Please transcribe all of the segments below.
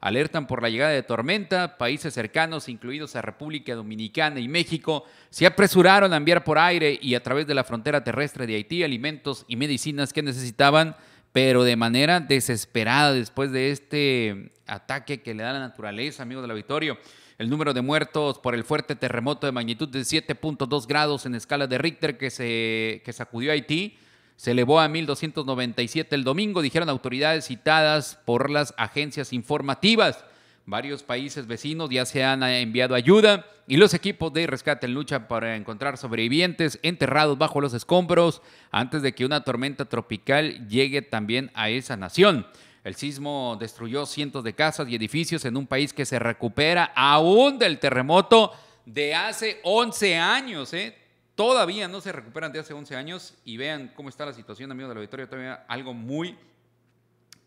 alertan por la llegada de tormenta. Países cercanos, incluidos a República Dominicana y México, se apresuraron a enviar por aire y a través de la frontera terrestre de Haití alimentos y medicinas que necesitaban, pero de manera desesperada después de este ataque que le da la naturaleza, amigos del auditorio. El número de muertos por el fuerte terremoto de magnitud de 7.2 grados en escala de Richter que, se, que sacudió a Haití se elevó a 1.297 el domingo, dijeron autoridades citadas por las agencias informativas. Varios países vecinos ya se han enviado ayuda y los equipos de rescate luchan para encontrar sobrevivientes enterrados bajo los escombros antes de que una tormenta tropical llegue también a esa nación. El sismo destruyó cientos de casas y edificios en un país que se recupera aún del terremoto de hace 11 años. ¿eh? todavía no se recuperan de hace 11 años y vean cómo está la situación, amigos de la Victoria, todavía algo muy,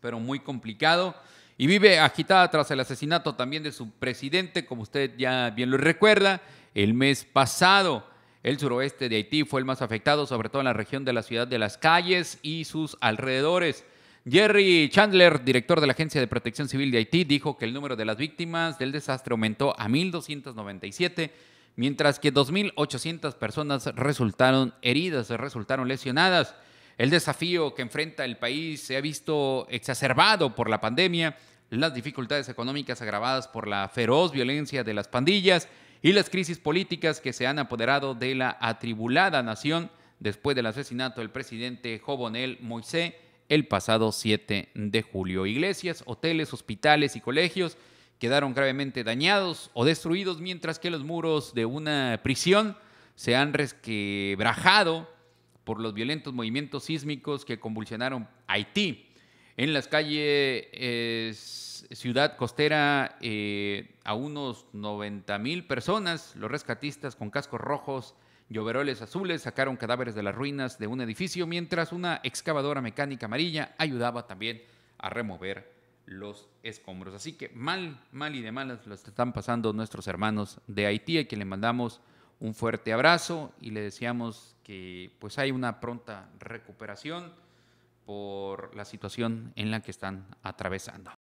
pero muy complicado. Y vive agitada tras el asesinato también de su presidente, como usted ya bien lo recuerda, el mes pasado. El suroeste de Haití fue el más afectado, sobre todo en la región de la ciudad de las calles y sus alrededores. Jerry Chandler, director de la Agencia de Protección Civil de Haití, dijo que el número de las víctimas del desastre aumentó a 1.297 mientras que 2.800 personas resultaron heridas, resultaron lesionadas. El desafío que enfrenta el país se ha visto exacerbado por la pandemia, las dificultades económicas agravadas por la feroz violencia de las pandillas y las crisis políticas que se han apoderado de la atribulada nación después del asesinato del presidente Jovenel Moisés el pasado 7 de julio. Iglesias, hoteles, hospitales y colegios quedaron gravemente dañados o destruidos, mientras que los muros de una prisión se han resquebrajado por los violentos movimientos sísmicos que convulsionaron Haití. En las calles eh, Ciudad Costera, eh, a unos 90 mil personas, los rescatistas con cascos rojos y overoles azules sacaron cadáveres de las ruinas de un edificio, mientras una excavadora mecánica amarilla ayudaba también a remover los escombros. Así que mal, mal y de malas lo están pasando nuestros hermanos de Haití, a quien le mandamos un fuerte abrazo y le deseamos que pues hay una pronta recuperación por la situación en la que están atravesando.